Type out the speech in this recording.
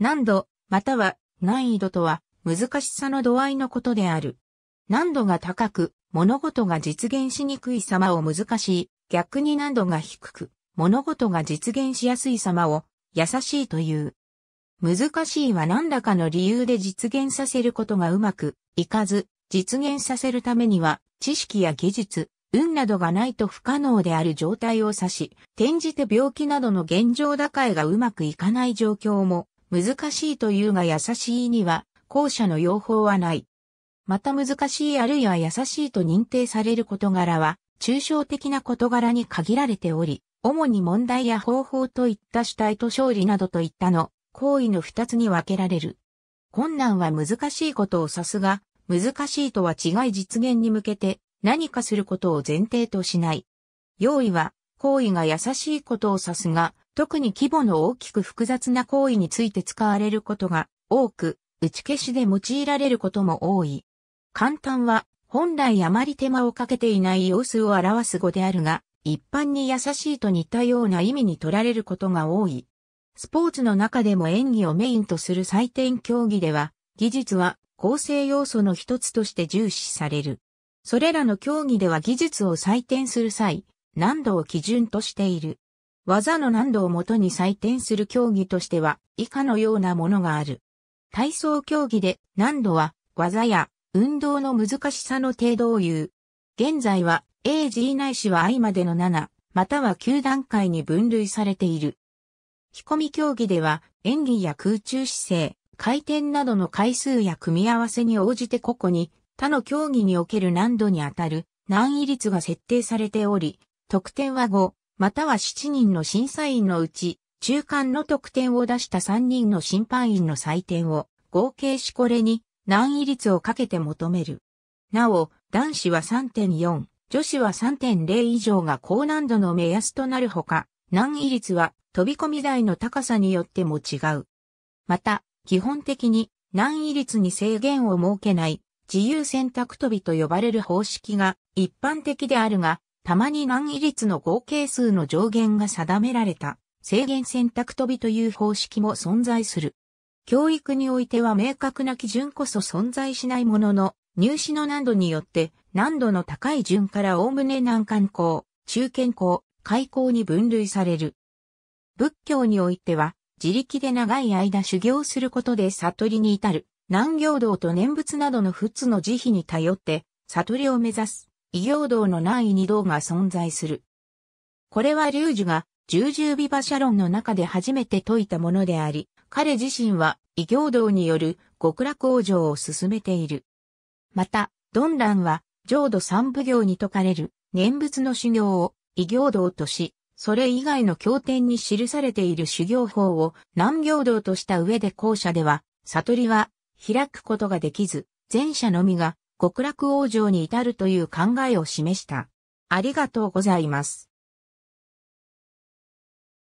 難度、または難易度とは難しさの度合いのことである。難度が高く、物事が実現しにくい様を難しい、逆に難度が低く、物事が実現しやすい様を優しいという。難しいは何らかの理由で実現させることがうまくいかず、実現させるためには知識や技術、運などがないと不可能である状態を指し、転じて病気などの現状打開がうまくいかない状況も難しいというが優しいには、後者の用法はない。また難しいあるいは優しいと認定される事柄は、抽象的な事柄に限られており、主に問題や方法といった主体と勝利などといったの、行為の二つに分けられる。困難は難しいことを指すが、難しいとは違い実現に向けて何かすることを前提としない。用意は、行為が優しいことを指すが、特に規模の大きく複雑な行為について使われることが多く、打ち消しで用いられることも多い。簡単は、本来あまり手間をかけていない様子を表す語であるが、一般に優しいと似たような意味に取られることが多い。スポーツの中でも演技をメインとする採点競技では、技術は構成要素の一つとして重視される。それらの競技では技術を採点する際、難度を基準としている。技の難度をもとに採点する競技としては以下のようなものがある。体操競技で難度は技や運動の難しさの程度を言う。現在は AG ないしは I までの7、または9段階に分類されている。引込み競技では演技や空中姿勢、回転などの回数や組み合わせに応じて個々に他の競技における難度にあたる難易率が設定されており、得点は5、または7人の審査員のうち、中間の得点を出した3人の審判員の採点を合計しこれに難易率をかけて求める。なお、男子は3.4、女子は3.0以上が高難度の目安となるほか、難易率は飛び込み台の高さによっても違う。また、基本的に難易率に制限を設けない自由選択飛びと呼ばれる方式が一般的であるが、たまに難易率の合計数の上限が定められた制限選択飛びという方式も存在する。教育においては明確な基準こそ存在しないものの、入試の難度によって難度の高い順から概ね難関校、中堅校、開校に分類される。仏教においては、自力で長い間修行することで悟りに至る、難行道と念仏などの仏の慈悲に頼って、悟りを目指す異様道の難易二道が存在する。これは龍樹が十十尾馬車論の中で初めて説いたものであり、彼自身は異行道による極楽往生を進めている。また、ドンランは浄土三部行に説かれる念仏の修行を異行道とし、それ以外の経典に記されている修行法を難行道とした上で後者では、悟りは開くことができず、前者のみが極楽往生に至るという考えを示した。ありがとうございます。